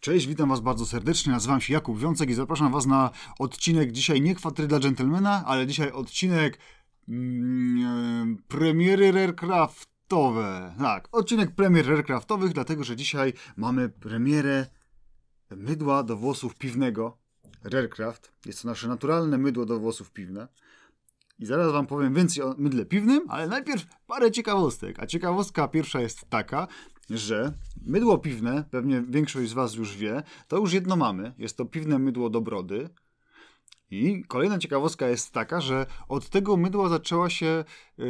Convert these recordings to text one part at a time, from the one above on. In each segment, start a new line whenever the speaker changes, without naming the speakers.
Cześć, witam Was bardzo serdecznie. Nazywam się Jakub Wiącek i zapraszam Was na odcinek dzisiaj nie kwatry dla dżentelmena, ale dzisiaj odcinek mm, e, premiery Rarecraftowe. Tak, odcinek premier Rarecraftowych, dlatego że dzisiaj mamy premierę mydła do włosów piwnego Rarecraft. Jest to nasze naturalne mydło do włosów piwne. I zaraz Wam powiem więcej o mydle piwnym, ale najpierw parę ciekawostek. A ciekawostka pierwsza jest taka, że mydło piwne, pewnie większość z Was już wie, to już jedno mamy. Jest to piwne mydło do brody. I kolejna ciekawostka jest taka, że od tego mydła zaczęła się, yy,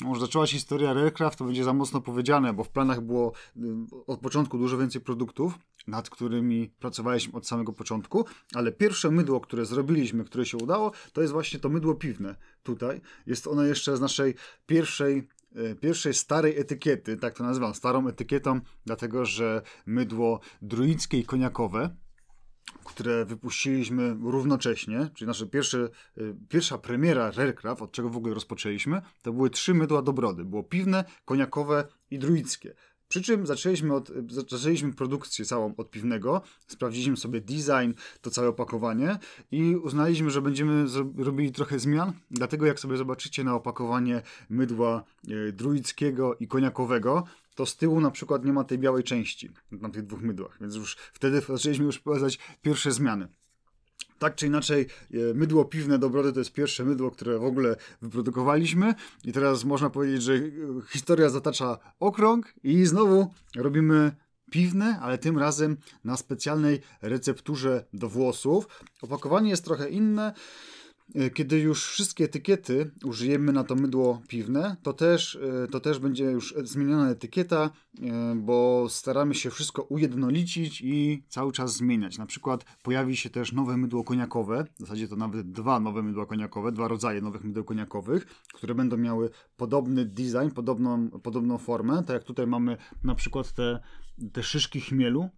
może zaczęła się historia Rarecraft, to będzie za mocno powiedziane, bo w planach było yy, od początku dużo więcej produktów, nad którymi pracowaliśmy od samego początku, ale pierwsze mydło, które zrobiliśmy, które się udało, to jest właśnie to mydło piwne tutaj. Jest ono jeszcze z naszej pierwszej E, pierwszej starej etykiety, tak to nazywam, starą etykietą, dlatego że mydło druickie i koniakowe, które wypuściliśmy równocześnie, czyli nasze pierwsze, e, pierwsza premiera Rarecraft, od czego w ogóle rozpoczęliśmy, to były trzy mydła do brody. Było piwne, koniakowe i druickie. Przy czym zaczęliśmy, od, zaczęliśmy produkcję całą od piwnego, sprawdziliśmy sobie design, to całe opakowanie i uznaliśmy, że będziemy robili trochę zmian. Dlatego, jak sobie zobaczycie na opakowanie mydła e, druickiego i koniakowego, to z tyłu na przykład nie ma tej białej części na tych dwóch mydłach, więc już wtedy zaczęliśmy już wprowadzać pierwsze zmiany. Tak czy inaczej, e, mydło piwne Dobrody to jest pierwsze mydło, które w ogóle wyprodukowaliśmy i teraz można powiedzieć, że e, historia zatacza okrąg i znowu robimy piwne, ale tym razem na specjalnej recepturze do włosów. Opakowanie jest trochę inne. E, kiedy już wszystkie etykiety użyjemy na to mydło piwne, to też, e, to też będzie już e, zmieniona etykieta, bo staramy się wszystko ujednolicić i cały czas zmieniać. Na przykład pojawi się też nowe mydło koniakowe, w zasadzie to nawet dwa nowe mydła koniakowe, dwa rodzaje nowych mydeł koniakowych, które będą miały podobny design, podobną, podobną formę, tak jak tutaj mamy na przykład te, te szyszki chmielu,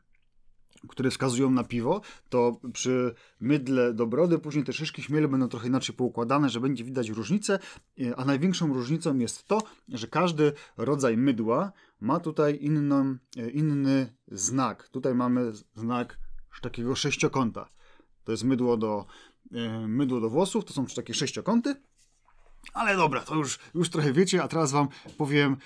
które wskazują na piwo, to przy mydle do brody później te szyszki śmiele będą trochę inaczej poukładane, że będzie widać różnicę, e, a największą różnicą jest to, że każdy rodzaj mydła ma tutaj inną, e, inny znak. Tutaj mamy znak takiego sześciokąta. To jest mydło do, e, mydło do włosów, to są takie sześciokąty ale dobra, to już, już trochę wiecie, a teraz wam powiem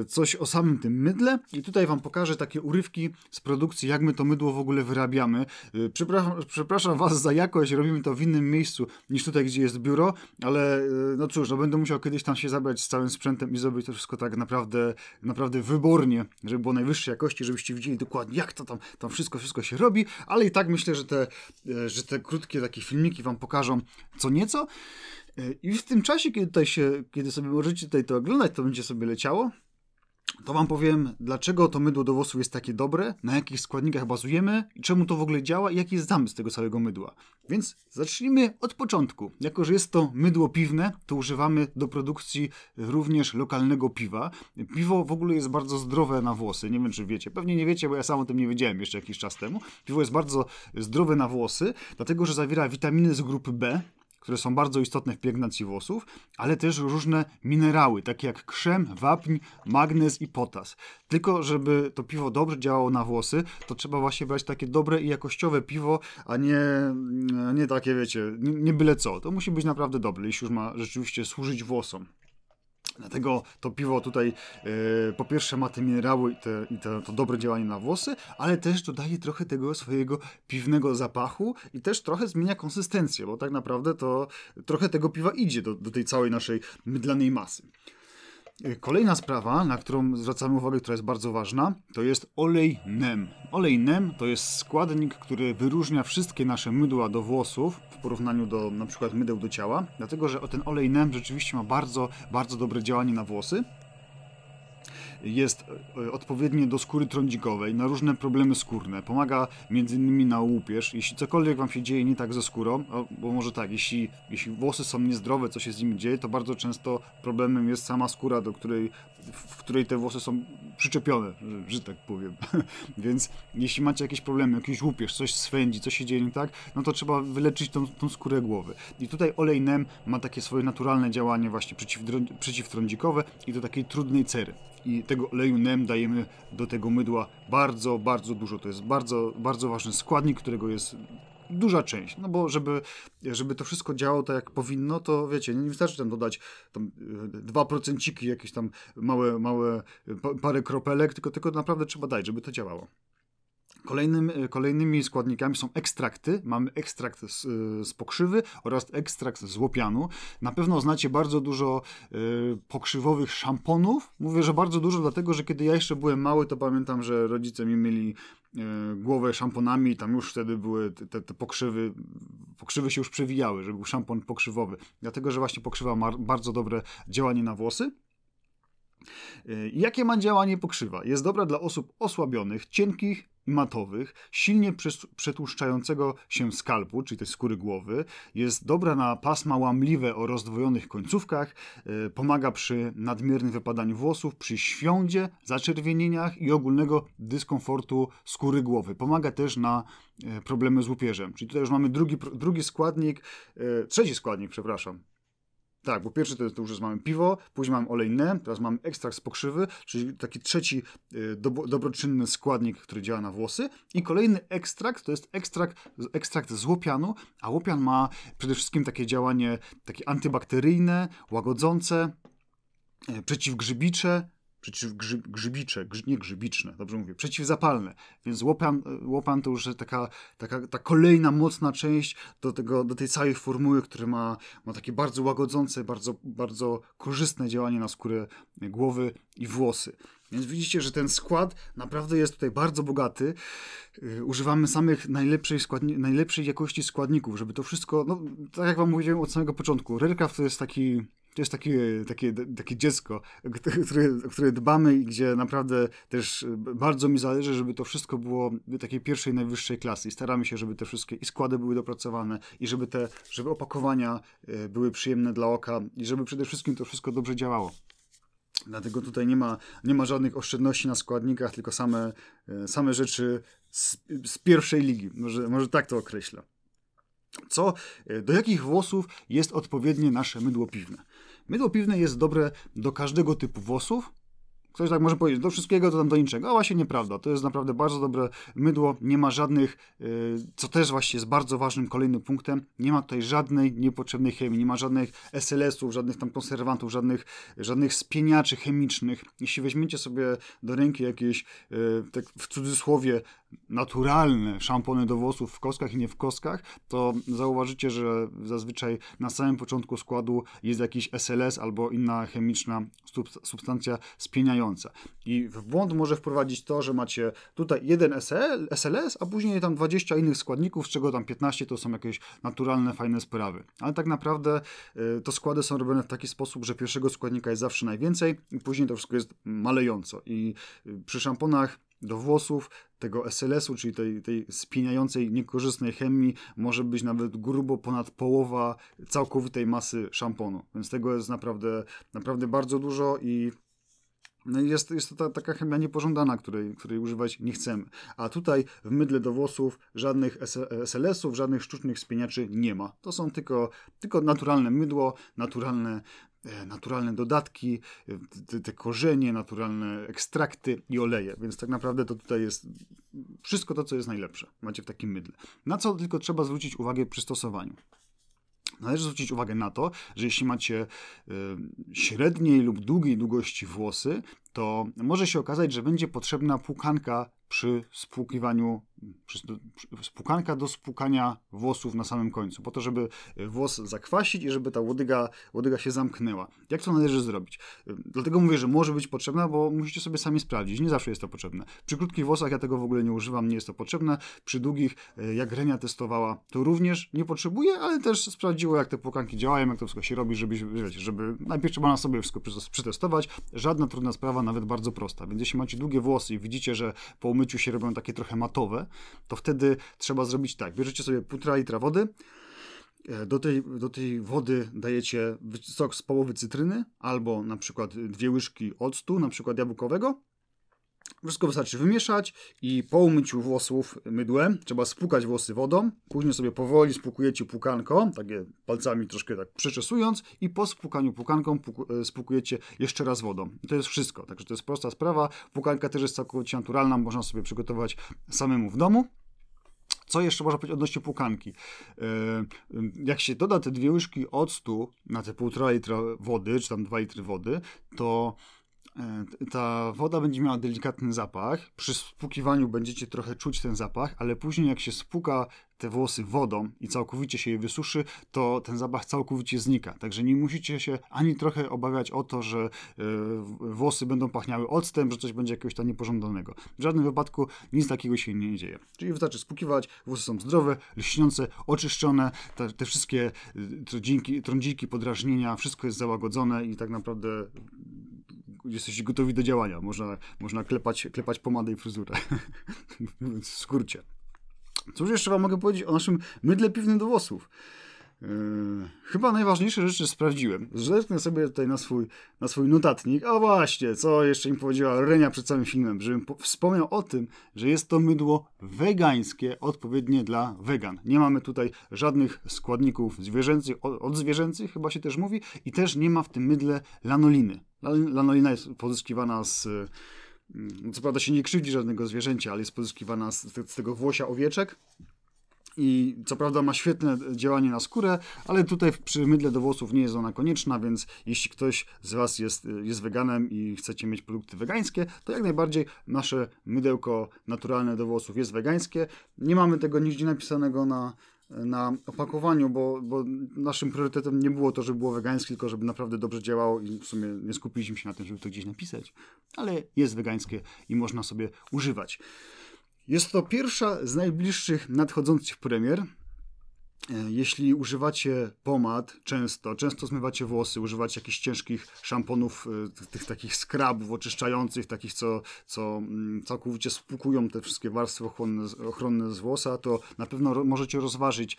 e, coś o samym tym mydle i tutaj wam pokażę takie urywki z produkcji, jak my to mydło w ogóle wyrabiamy. E, przepraszam, przepraszam was za jakość, robimy to w innym miejscu niż tutaj, gdzie jest biuro, ale e, no cóż, no będę musiał kiedyś tam się zabrać z całym sprzętem i zrobić to wszystko tak naprawdę, naprawdę wybornie, żeby było najwyższej jakości, żebyście widzieli dokładnie, jak to tam, tam wszystko, wszystko się robi, ale i tak myślę, że te, że te krótkie takie filmiki wam pokażą co nieco. I w tym czasie, kiedy, tutaj się, kiedy sobie możecie tutaj to oglądać, to będzie sobie leciało, to wam powiem, dlaczego to mydło do włosów jest takie dobre, na jakich składnikach bazujemy, czemu to w ogóle działa i jaki jest zamysł tego całego mydła. Więc zacznijmy od początku. Jako, że jest to mydło piwne, to używamy do produkcji również lokalnego piwa. Piwo w ogóle jest bardzo zdrowe na włosy. Nie wiem, czy wiecie. Pewnie nie wiecie, bo ja sam o tym nie wiedziałem jeszcze jakiś czas temu. Piwo jest bardzo zdrowe na włosy, dlatego, że zawiera witaminy z grupy B, które są bardzo istotne w pielęgnacji włosów, ale też różne minerały, takie jak krzem, wapń, magnez i potas. Tylko, żeby to piwo dobrze działało na włosy, to trzeba właśnie brać takie dobre i jakościowe piwo, a nie, nie takie, wiecie, nie, nie byle co. To musi być naprawdę dobre, jeśli już ma rzeczywiście służyć włosom. Dlatego to piwo tutaj yy, po pierwsze ma te minerały i, te, i te, to dobre działanie na włosy, ale też dodaje trochę tego swojego piwnego zapachu i też trochę zmienia konsystencję, bo tak naprawdę to trochę tego piwa idzie do, do tej całej naszej mydlanej masy. Kolejna sprawa, na którą zwracamy uwagę, która jest bardzo ważna, to jest olej NEM. Olej NEM to jest składnik, który wyróżnia wszystkie nasze mydła do włosów w porównaniu do na przykład mydeł do ciała, dlatego że ten olej NEM rzeczywiście ma bardzo, bardzo dobre działanie na włosy jest e, odpowiednie do skóry trądzikowej, na różne problemy skórne. Pomaga między innymi na łupież. Jeśli cokolwiek wam się dzieje nie tak ze skórą, bo może tak, jeśli, jeśli włosy są niezdrowe, co się z nimi dzieje, to bardzo często problemem jest sama skóra, do której, w której te włosy są przyczepione, że, że tak powiem. Więc jeśli macie jakieś problemy, jakiś łupież, coś swędzi, coś się dzieje nie tak, no to trzeba wyleczyć tą, tą skórę głowy. I tutaj olej NEM ma takie swoje naturalne działanie właśnie przeciw, przeciwtrądzikowe i do takiej trudnej cery i tego oleju NEM dajemy do tego mydła bardzo, bardzo dużo. To jest bardzo, bardzo ważny składnik, którego jest duża część, no bo żeby, żeby to wszystko działało tak jak powinno, to wiecie, nie wystarczy tam dodać tam e, dwa procenciki, jakieś tam małe, małe e, parę kropelek, tylko, tylko naprawdę trzeba dać, żeby to działało. Kolejnym, e, kolejnymi składnikami są ekstrakty. Mamy ekstrakt z, e, z, pokrzywy oraz ekstrakt z łopianu. Na pewno znacie bardzo dużo y, pokrzywowych szamponów. Mówię, że bardzo dużo, dlatego że kiedy ja jeszcze byłem mały, to pamiętam, że rodzice mi mieli y, głowę szamponami i tam już wtedy były te, te, pokrzywy, pokrzywy się już przewijały, że był szampon pokrzywowy. Dlatego, że właśnie pokrzywa ma bardzo dobre działanie na włosy. Jakie ma działanie pokrzywa? Jest dobra dla osób osłabionych, cienkich, matowych, silnie przetłuszczającego się skalpu, czyli tej skóry głowy. Jest dobra na pasma łamliwe o rozdwojonych końcówkach, e, pomaga przy nadmiernym wypadaniu włosów, przy świądzie, zaczerwienieniach i ogólnego dyskomfortu skóry głowy. Pomaga też na e, problemy z łupieżem. Czyli tutaj już mamy drugi, drugi składnik, e, trzeci składnik, przepraszam, tak, bo pierwszy to, to już jest, mamy piwo, później mamy olejne, teraz mamy ekstrakt z pokrzywy, czyli taki trzeci y, dobroczynny składnik, który działa na włosy. I kolejny ekstrakt to jest ekstrakt, ekstrakt z łopianu, a łopian ma przede wszystkim takie działanie takie antybakteryjne, łagodzące, y, przeciwgrzybicze, przeciwgrzy, grzybicze, grzy, nie grzybiczne, dobrze mówię, przeciwzapalne. Więc łopan, łopan to już taka, taka ta kolejna mocna część do, tego, do tej całej formuły, która ma, ma takie bardzo łagodzące, bardzo, bardzo korzystne działanie na skórę głowy i włosy. Więc widzicie, że ten skład naprawdę jest tutaj bardzo bogaty. Yy, używamy samych najlepszej, składni- najlepszej jakości składników, żeby to wszystko, no tak jak wam mówiłem od samego początku, Rarecraft to jest taki to jest takie, takie, takie dziecko, które, o które dbamy i gdzie naprawdę też e, bardzo mi zależy, żeby to wszystko było takiej pierwszej, najwyższej klasy. I staramy się, żeby te wszystkie i składy były dopracowane i żeby te, żeby opakowania e, były przyjemne dla oka i żeby przede wszystkim to wszystko dobrze działało. Dlatego tutaj nie ma, nie ma żadnych oszczędności na składnikach, tylko same, e, same rzeczy z, z pierwszej ligi. Może, może tak to określę. Co, do jakich włosów jest odpowiednie nasze mydło piwne? Mydło piwne jest dobre do każdego typu włosów, Ktoś tak może powiedzieć, do wszystkiego, to tam do niczego. A właśnie nieprawda. To jest naprawdę bardzo dobre mydło. Nie ma żadnych, y, co też właśnie jest bardzo ważnym kolejnym punktem, nie ma tutaj żadnej niepotrzebnej chemii, nie ma żadnych SLS-ów, żadnych tam konserwantów, żadnych, żadnych spieniaczy chemicznych. Jeśli weźmiecie sobie do ręki jakieś, y, tak w cudzysłowie, naturalne szampony do włosów w kostkach i nie w kostkach, to zauważycie, że zazwyczaj na samym początku składu jest jakiś SLS albo inna chemiczna substancja spieniająca. I w błąd może wprowadzić to, że macie tutaj jeden SL, SLS, a później tam 20 innych składników, z czego tam 15 to są jakieś naturalne, fajne sprawy. Ale tak naprawdę y, to składy są robione w taki sposób, że pierwszego składnika jest zawsze najwięcej i później to wszystko jest malejąco. I y, przy szamponach do włosów, tego SLS-u, czyli tej, tej spinającej, niekorzystnej chemii, może być nawet grubo ponad połowa całkowitej masy szamponu. Więc tego jest naprawdę, naprawdę bardzo dużo i no jest, jest to ta, taka chemia niepożądana, której, której używać nie chcemy. A tutaj w mydle do włosów żadnych SLS-ów, żadnych sztucznych spieniaczy nie ma. To są tylko, tylko naturalne mydło, naturalne E, naturalne dodatki, e, te, te, korzenie, naturalne ekstrakty i oleje. Więc tak naprawdę to tutaj jest wszystko to, co jest najlepsze. Macie w takim mydle. Na co tylko trzeba zwrócić uwagę przy stosowaniu? Należy zwrócić uwagę na to, że jeśli macie y, średniej lub długiej długości włosy, to może się okazać, że będzie potrzebna płukanka przy spłukiwaniu, przy, spłukanka do spłukania włosów na samym końcu, po to, żeby e, włos zakwasić i żeby ta łodyga, łodyga się zamknęła. Jak to należy zrobić? E, dlatego mówię, że może być potrzebna, bo musicie sobie sami sprawdzić. Nie zawsze jest to potrzebne. Przy krótkich włosach ja tego w ogóle nie używam, nie jest to potrzebne. Przy długich, e, jak Renia testowała, to również nie potrzebuje, ale też sprawdziło, jak te płukanki działają, jak to wszystko się robi, żeby, wiecie, żeby najpierw trzeba na sobie wszystko przetestować. Żadna trudna sprawa, nawet bardzo prosta. Więc jeśli macie długie włosy i widzicie, że po myciu się robią takie trochę matowe, to wtedy trzeba zrobić tak. Bierzecie sobie półtora litra wody, e, do tej, do tej wody dajecie sok z połowy cytryny albo na przykład dwie łyżki octu, na przykład jabłkowego wszystko wystarczy wymieszać i po umyciu włosów mydłem trzeba spłukać włosy wodą. Później sobie powoli spłukujecie płukanko, takie palcami troszkę tak przeczesując i po spłukaniu płukanką e, spłukujecie jeszcze raz wodą. I to jest wszystko, także to jest prosta sprawa. Płukanka też jest całkowicie naturalna, można sobie przygotować samemu w domu. Co jeszcze można powiedzieć odnośnie płukanki? E, jak się doda te dwie łyżki octu na te półtora litra wody, czy tam dwa litry wody, to E, ta woda będzie miała delikatny zapach. Przy spukiwaniu będziecie trochę czuć ten zapach, ale później jak się spuka te włosy wodą i całkowicie się je wysuszy, to ten zapach całkowicie znika. Także nie musicie się ani trochę obawiać o to, że e, włosy będą pachniały octem, że coś będzie jakiegoś tam niepożądanego. W żadnym wypadku nic takiego się nie dzieje. Czyli wystarczy spukiwać, włosy są zdrowe, lśniące, oczyszczone, te, te wszystkie e, trądziki, trądziki, podrażnienia, wszystko jest załagodzone i tak naprawdę jesteście gotowi do działania. Można, można klepać, klepać pomadę i fryzurę. Mówiąc w skrócie. Cóż jeszcze wam mogę powiedzieć o naszym mydle piwnym do włosów? Yy, chyba najważniejsze rzeczy sprawdziłem. Zerknę sobie tutaj na swój, na swój notatnik. A właśnie, co jeszcze im powiedziała Renia przed całym filmem, żebym wspomniał o tym, że jest to mydło wegańskie, odpowiednie dla wegan. Nie mamy tutaj żadnych składników zwierzęcych, odzwierzęcych chyba się też mówi, i też nie ma w tym mydle lanoliny. Lanolina jest pozyskiwana z... Yy, co prawda się nie krzywdzi żadnego zwierzęcia, ale jest pozyskiwana z, z tego włosia owieczek, i co prawda ma świetne działanie na skórę, ale tutaj przy mydle do włosów nie jest ona konieczna, więc jeśli ktoś z Was jest, jest weganem i chcecie mieć produkty wegańskie, to jak najbardziej nasze mydełko naturalne do włosów jest wegańskie. Nie mamy tego nigdzie napisanego na, na opakowaniu, bo, bo, naszym priorytetem nie było to, żeby było wegańskie, tylko żeby naprawdę dobrze działało i w sumie nie skupiliśmy się na tym, żeby to gdzieś napisać, ale jest wegańskie i można sobie używać. Jest to pierwsza z najbliższych nadchodzących premier. E, jeśli używacie pomad często, często zmywacie włosy, używacie jakichś ciężkich szamponów, e, tych, takich skrabów oczyszczających, takich, co, co mm, całkowicie spłukują te wszystkie warstwy ochronne, ochronne z włosa, to na pewno możecie rozważyć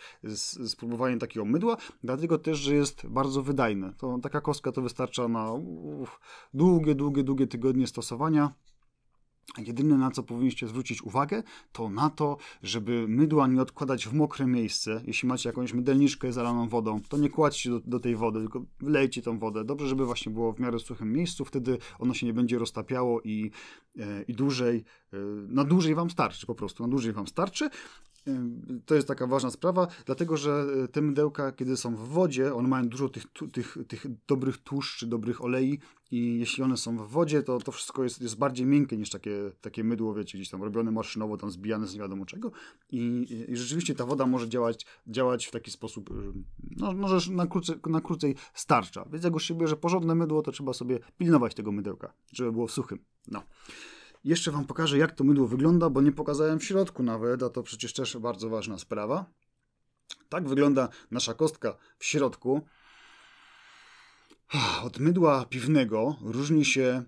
spróbowanie takiego mydła, dlatego też, że jest bardzo wydajne. To, taka kostka to wystarcza na uff, długie, długie, długie tygodnie stosowania. Jedyne na co powinniście zwrócić uwagę, to na to, żeby mydła nie odkładać w mokre miejsce. Jeśli macie jakąś mydelniczkę zalaną wodą, to nie kładźcie do, do tej wody, tylko wlejcie tą wodę. Dobrze, żeby właśnie było w miarę suchym miejscu, wtedy ono się nie będzie roztapiało i i dłużej, e, na dłużej wam starczy po prostu, na dłużej wam starczy. E, to jest taka ważna sprawa, dlatego że e, te mydełka, kiedy są w wodzie, one mają dużo tych, tych, tych dobrych tłuszczy, dobrych olei i jeśli one są w wodzie, to to wszystko jest, jest bardziej miękkie niż takie, takie mydło, wiecie, gdzieś tam robione maszynowo, tam zbijane z nie wiadomo czego i, i rzeczywiście ta woda może działać, działać w taki sposób, no, no że na, krócej, na krócej starcza. Więc jak już się bierze porządne mydło, to trzeba sobie pilnować tego mydełka, żeby było w suchym. No. Jeszcze Wam pokażę, jak to mydło wygląda, bo nie pokazałem w środku nawet, a to przecież też bardzo ważna sprawa. Tak wygląda nasza kostka w środku od mydła piwnego różni się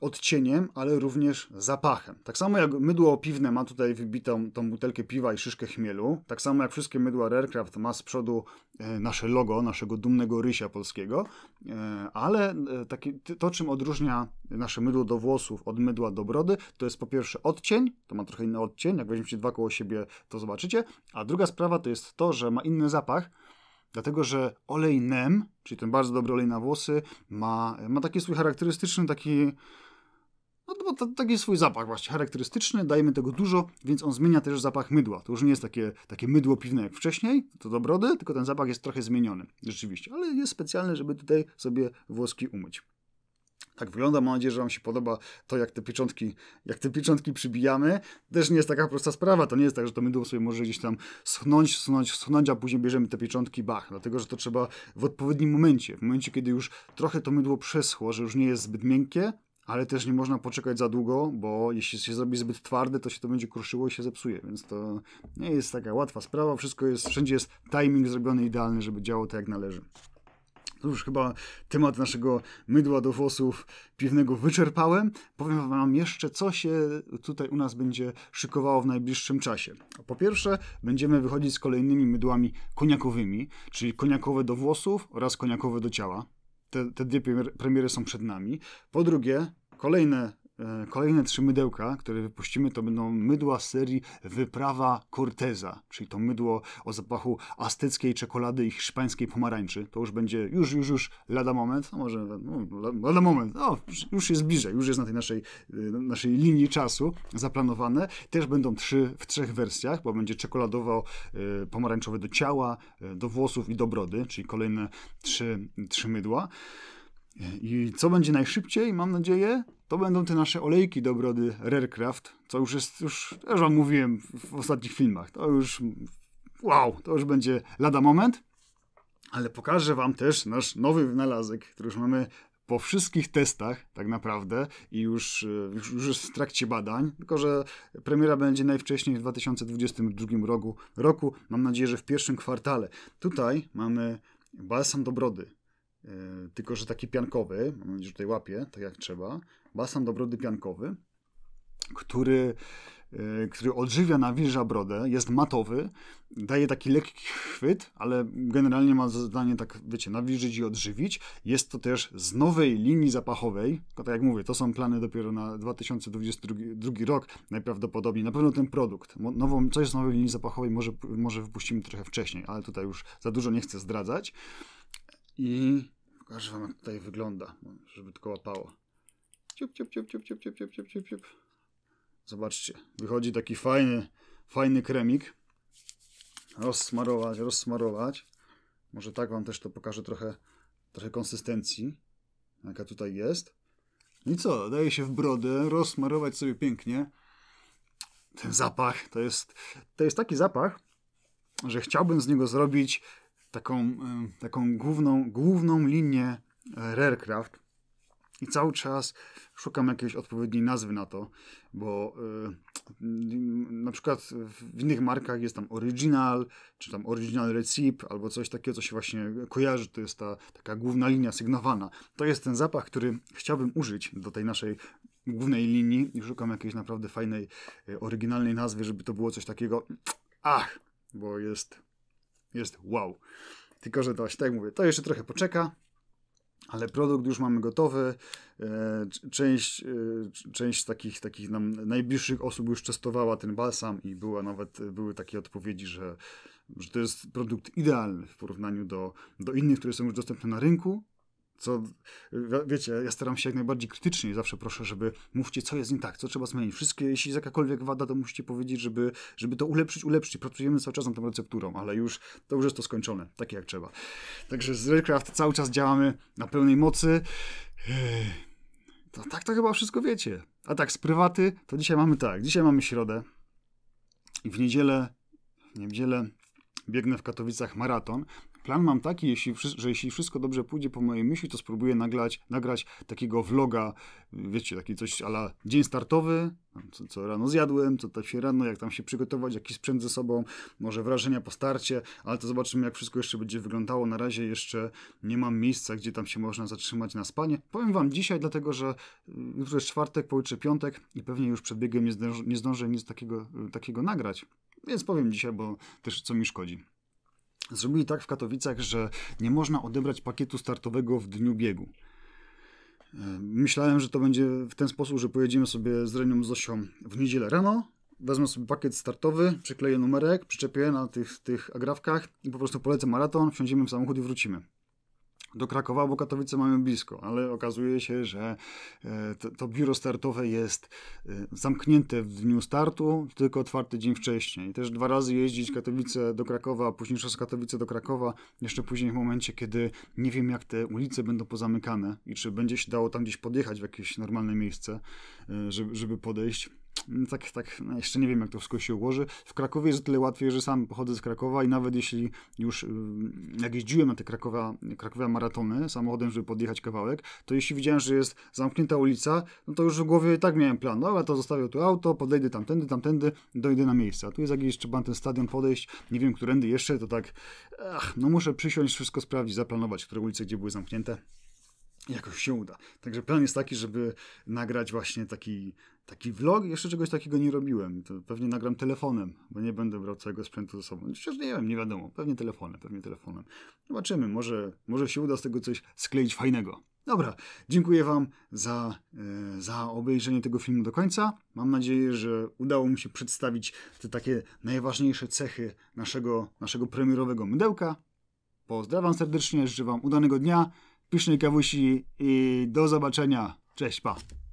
odcieniem, ale również zapachem. Tak samo jak mydło piwne ma tutaj wybitą tą butelkę piwa i szyszkę chmielu, tak samo jak wszystkie mydła Rarecraft ma z przodu e, nasze logo, naszego dumnego rysia polskiego, e, ale e, taki, to czym odróżnia nasze mydło do włosów od mydła do brody, to jest po pierwsze odcień, to ma trochę inny odcień, jak weźmiecie dwa koło siebie to zobaczycie, a druga sprawa to jest to, że ma inny zapach, Dlatego, że olej NEM, czyli ten bardzo dobry olej na włosy, ma, ma taki swój charakterystyczny, taki no to taki swój zapach właśnie charakterystyczny, dajemy tego dużo, więc on zmienia też zapach mydła. To już nie jest takie, takie mydło piwne jak wcześniej, to do brody, tylko ten zapach jest trochę zmieniony, rzeczywiście. Ale jest specjalny, żeby tutaj sobie włoski umyć tak wygląda. Mam nadzieję, że Wam się podoba to, jak te pieczątki, jak te pieczątki przybijamy. Też nie jest taka prosta sprawa. To nie jest tak, że to mydło sobie może gdzieś tam schnąć, schnąć, schnąć, a później bierzemy te pieczątki, bach. Dlatego, że to trzeba w odpowiednim momencie. W momencie, kiedy już trochę to mydło przeschło, że już nie jest zbyt miękkie, ale też nie można poczekać za długo, bo jeśli się zrobi zbyt twarde, to się to będzie kruszyło i się zepsuje, więc to nie jest taka łatwa sprawa. Wszystko jest, wszędzie jest timing zrobiony idealny, żeby działo tak jak należy już chyba temat naszego mydła do włosów piwnego wyczerpałem. Powiem Wam jeszcze, co się tutaj u nas będzie szykowało w najbliższym czasie. Po pierwsze, będziemy wychodzić z kolejnymi mydłami koniakowymi, czyli koniakowe do włosów oraz koniakowe do ciała. Te, te dwie premiery są przed nami. Po drugie, kolejne E, kolejne trzy mydełka, które wypuścimy, to będą mydła z serii Wyprawa Corteza, czyli to mydło o zapachu azteckiej czekolady i hiszpańskiej pomarańczy. To już będzie, już, już, już, lada moment, no może, no, no lada moment, już jest bliżej, już jest na tej naszej, e, naszej linii czasu zaplanowane. Też będą trzy w trzech wersjach, bo będzie czekoladowo e, pomarańczowe do ciała, do włosów i do brody, czyli kolejne trzy, trzy mydła. I co będzie najszybciej, mam nadzieję, to będą te nasze olejki do brody Rarecraft, co już jest, już też wam mówiłem w ostatnich filmach. To już, wow, to już będzie lada moment. Ale pokażę wam też nasz nowy wynalazek, który już mamy po wszystkich testach tak naprawdę i już, e, już, już jest w trakcie badań, tylko że premiera będzie najwcześniej w 2022 roku. roku. Mam nadzieję, że w pierwszym kwartale. Tutaj mamy balsam do brody E, tylko że taki piankowy, mam nadzieję, że tutaj łapie, tak jak trzeba, basan dobrody piankowy, który, e, który odżywia, nawilża brodę, jest matowy, daje taki lekki chwyt, ale generalnie ma zadanie tak, wiecie, nawilżyć i odżywić. Jest to też z nowej linii zapachowej, tak jak mówię, to są plany dopiero na 2022 rok najprawdopodobniej. Na pewno ten produkt, nową, coś z nowej linii zapachowej może, może wypuścimy trochę wcześniej, ale tutaj już za dużo nie chcę zdradzać. I pokażę wam jak tutaj wygląda, żeby tylko łapało. Ciup, ciup, ciup, ciup, ciup, ciup, ciup, ciup, ciup, ciup. Zobaczcie, wychodzi taki fajny, fajny kremik. Rozsmarować, rozsmarować. Może tak wam też to pokażę trochę, trochę konsystencji, jaka tutaj jest. No i co, daje się w brodę, rozsmarować sobie pięknie. Ten zapach, to jest, to jest taki zapach, że chciałbym z niego zrobić taką, taką główną, główną linię e, Rarecraft i cały czas szukam jakiejś odpowiedniej nazwy na to, bo e, na przykład w innych markach jest tam original, czy tam original receipt, albo coś takiego, co się właśnie kojarzy, to jest ta taka główna linia sygnowana. To jest ten zapach, który chciałbym użyć do tej naszej głównej linii i szukam jakiejś naprawdę fajnej, e, oryginalnej nazwy, żeby to było coś takiego, ach, bo jest jest wow. Tylko, że to tak jak mówię, to jeszcze trochę poczeka, ale produkt już mamy gotowy. E, część, e, część takich, takich nam najbliższych osób już testowała ten balsam i była nawet, były takie odpowiedzi, że, że to jest produkt idealny w porównaniu do, do innych, które są już dostępne na rynku, co, wiecie, ja staram się jak najbardziej krytycznie i zawsze proszę, żeby mówcie, co jest nie tak, co trzeba zmienić. Wszystkie, jeśli jest jakakolwiek wada, to musicie powiedzieć, żeby, żeby to ulepszyć, ulepszyć. Pracujemy cały czas nad tą recepturą, ale już, to już jest to skończone, takie jak trzeba. Także z Redcraft cały czas działamy na pełnej mocy. To, tak to chyba wszystko wiecie. A tak, z prywaty, to dzisiaj mamy tak, dzisiaj mamy środę i w niedzielę, w niedzielę biegnę w Katowicach maraton. Plan mam taki, jeśli, że jeśli wszystko dobrze pójdzie po mojej myśli, to spróbuję nagrać, nagrać takiego vloga, wiecie, taki coś ala dzień startowy, co, co, rano zjadłem, co tak się rano, jak tam się przygotować, jaki sprzęt ze sobą, może wrażenia po starcie, ale to zobaczymy, jak wszystko jeszcze będzie wyglądało. Na razie jeszcze nie mam miejsca, gdzie tam się można zatrzymać na spanie. Powiem wam dzisiaj, dlatego że y, jutro jest czwartek, pojutrze piątek i pewnie już przed biegiem nie, zdążę, nie zdążę nic takiego, y, takiego nagrać. Więc powiem dzisiaj, bo też co mi szkodzi. Zrobili tak w Katowicach, że nie można odebrać pakietu startowego w dniu biegu. E, myślałem, że to będzie w ten sposób, że pojedziemy sobie z Renią Zosią w niedzielę rano, wezmę sobie pakiet startowy, przykleję numerek, przyczepię na tych, tych agrawkach i po prostu polecę maraton, wsiądziemy w samochód i wrócimy do Krakowa, bo Katowice mamy blisko, ale okazuje się, że e, to biuro startowe jest e, zamknięte w dniu startu, tylko otwarty dzień wcześniej. Też dwa razy jeździć Katowice do Krakowa, a później przez Katowice do Krakowa, jeszcze później w momencie, kiedy nie wiem, jak te ulice będą pozamykane i czy będzie się dało tam gdzieś podjechać w jakieś normalne miejsce, e, żeby podejść Mm, tak, tak, no, jeszcze nie wiem, jak to wszystko się ułoży. W Krakowie jest o tyle łatwiej, że sam pochodzę z Krakowa i nawet jeśli już y, jak jeździłem na te Krakowa, Krakowa maratony samochodem, żeby podjechać kawałek, to jeśli widziałem, że jest zamknięta ulica, no to już w głowie tak miałem plan, no ale to zostawię tu auto, podejdę tamtędy, tamtędy, dojdę na miejsce. A tu jest jakiś jeszcze ten stadion podejść, nie wiem, którędy jeszcze, to tak, ach, no muszę przysiąść, wszystko sprawdzić, zaplanować, które ulice, gdzie były zamknięte jakoś się uda. Także plan jest taki, żeby nagrać właśnie taki, taki vlog. Jeszcze czegoś takiego nie robiłem. To pewnie nagram telefonem, bo nie będę brał całego sprzętu ze sobą. Chociaż nie wiem, nie wiadomo. Pewnie telefonem, pewnie telefonem. Zobaczymy, może, może się uda z tego coś skleić fajnego. Dobra, dziękuję Wam za, e, za obejrzenie tego filmu do końca. Mam nadzieję, że udało mi się przedstawić te takie najważniejsze cechy naszego, naszego premierowego mydełka. Pozdrawiam serdecznie, życzę Wam udanego dnia. Pysznej kawusi i do zobaczenia. Cześć, pa!